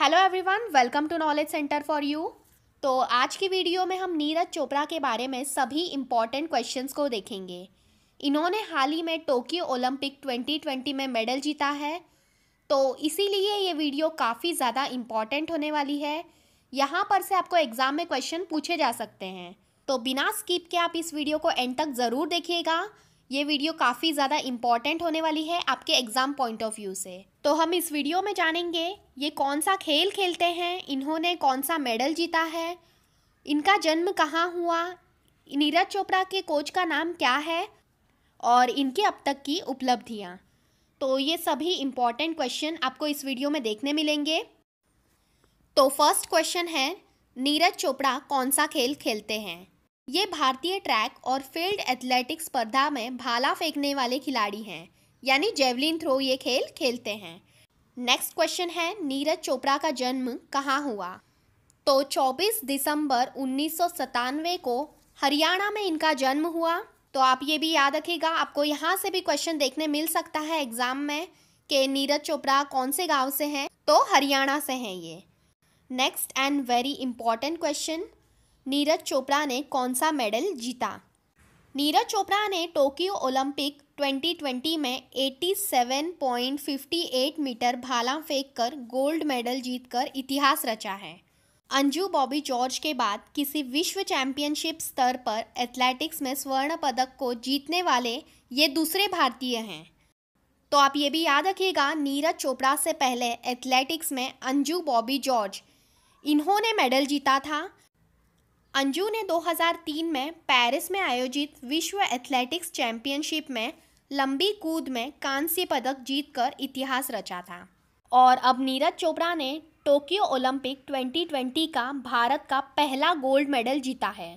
hello everyone welcome to knowledge centre for you तो आज की वीडियो में हम नीरज चोपड़ा के बारे में सभी इम्पॉर्टेंट क्वेश्चंस को देखेंगे इन्होंने हाल ही में टोक्यो ओलंपिक 2020 में मेडल जीता है तो इसीलिए ये वीडियो काफ़ी ज़्यादा इम्पॉर्टेंट होने वाली है यहाँ पर से आपको एग्ज़ाम में क्वेश्चन पूछे जा सकते हैं तो बिना स्किप के आप इस वीडियो को एंड तक ज़रूर देखिएगा ये वीडियो काफ़ी ज़्यादा इम्पॉर्टेंट होने वाली है आपके एग्ज़ाम पॉइंट ऑफ व्यू से तो हम इस वीडियो में जानेंगे ये कौन सा खेल खेलते हैं इन्होंने कौन सा मेडल जीता है इनका जन्म कहाँ हुआ नीरज चोपड़ा के कोच का नाम क्या है और इनके अब तक की उपलब्धियाँ तो ये सभी इम्पॉर्टेंट क्वेश्चन आपको इस वीडियो में देखने मिलेंगे तो फर्स्ट क्वेश्चन है नीरज चोपड़ा कौन सा खेल खेलते हैं ये भारतीय ट्रैक और फील्ड एथलेटिक्स स्पर्धा में भाला फेंकने वाले खिलाड़ी हैं यानी जेवलिन थ्रो ये खेल खेलते हैं नेक्स्ट क्वेश्चन है नीरज चोपड़ा का जन्म कहाँ हुआ तो 24 दिसंबर उन्नीस को हरियाणा में इनका जन्म हुआ तो आप ये भी याद रखेगा आपको यहाँ से भी क्वेश्चन देखने मिल सकता है एग्जाम में कि नीरज चोपड़ा कौन से गांव से हैं तो हरियाणा से हैं ये next and very important question Neeraj Chopra ने कौन सा मेडल जीता नीरज चोपड़ा ने टोक्यो ओलंपिक 2020 में 87.58 मीटर भाला फेंक कर गोल्ड मेडल जीतकर इतिहास रचा है अंजू बॉबी जॉर्ज के बाद किसी विश्व चैंपियनशिप स्तर पर एथलेटिक्स में स्वर्ण पदक को जीतने वाले ये दूसरे भारतीय हैं तो आप ये भी याद रखिएगा नीरज चोपड़ा से पहले एथलेटिक्स में अंजू बॉबी जॉर्ज इन्होंने मेडल जीता था अंजू ने 2003 में पेरिस में आयोजित विश्व एथलेटिक्स चैंपियनशिप में लंबी कूद में कांस्य पदक जीतकर इतिहास रचा था और अब नीरज चोपड़ा ने टोक्यो ओलंपिक 2020 का भारत का पहला गोल्ड मेडल जीता है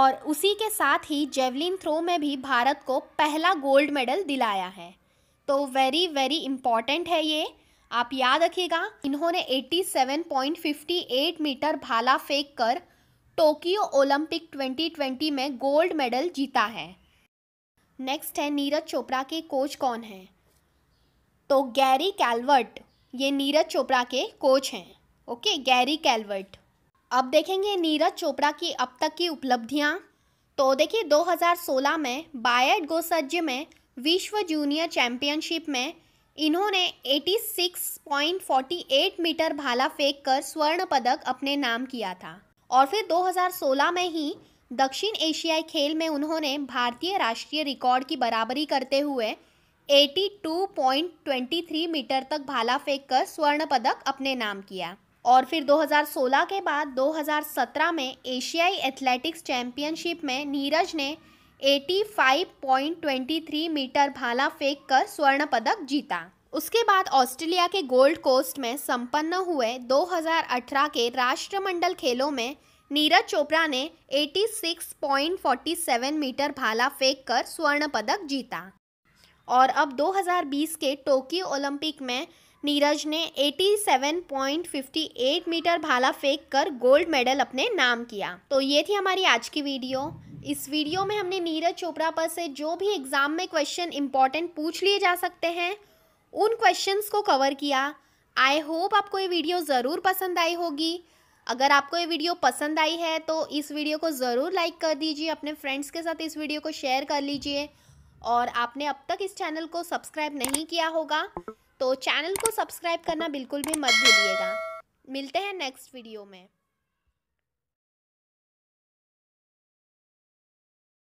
और उसी के साथ ही जेवलिन थ्रो में भी भारत को पहला गोल्ड मेडल दिलाया है तो वेरी वेरी इम्पॉर्टेंट है ये आप याद रखिएगा इन्होंने 87.58 मीटर भाला फेंक कर टोक्यो ओलंपिक 2020 में गोल्ड मेडल जीता है नेक्स्ट है नीरज चोपड़ा के कोच कौन हैं तो गैरी कैलवर्ट ये नीरज चोपड़ा के कोच हैं ओके गैरी कैलवर्ट अब देखेंगे नीरज चोपड़ा की अब तक की उपलब्धियाँ तो देखिए 2016 में बायड गोसज्य में विश्व जूनियर चैंपियनशिप में इन्होंने 86.48 मीटर भाला फेंक कर स्वर्ण पदक अपने नाम किया था और फिर 2016 में ही दक्षिण एशियाई खेल में उन्होंने भारतीय राष्ट्रीय रिकॉर्ड की बराबरी करते हुए 82.23 मीटर तक भाला फेंक कर स्वर्ण पदक अपने नाम किया और फिर 2016 के बाद 2017 में एशियाई एथलेटिक्स चैंपियनशिप में नीरज ने 85.23 मीटर भाला फेंक कर स्वर्ण पदक जीता उसके बाद ऑस्ट्रेलिया के गोल्ड कोस्ट में संपन्न हुए 2018 के राष्ट्रमंडल खेलों में नीरज चोपड़ा ने 86.47 मीटर भाला फेंक कर स्वर्ण पदक जीता और अब 2020 के टोक्यो ओलंपिक में नीरज ने 87.58 मीटर भाला फेंक कर गोल्ड मेडल अपने नाम किया तो ये थी हमारी आज की वीडियो इस वीडियो में हमने नीरज चोपड़ा पर से जो भी एग्ज़ाम में क्वेश्चन इंपॉर्टेंट पूछ लिए जा सकते हैं उन क्वेश्चंस को कवर किया आई होप आपको ये वीडियो ज़रूर पसंद आई होगी अगर आपको ये वीडियो पसंद आई है तो इस वीडियो को ज़रूर लाइक कर दीजिए अपने फ्रेंड्स के साथ इस वीडियो को शेयर कर लीजिए और आपने अब तक इस चैनल को सब्सक्राइब नहीं किया होगा तो चैनल को सब्सक्राइब करना बिल्कुल भी मत भूलिएगा मिलते हैं नेक्स्ट वीडियो में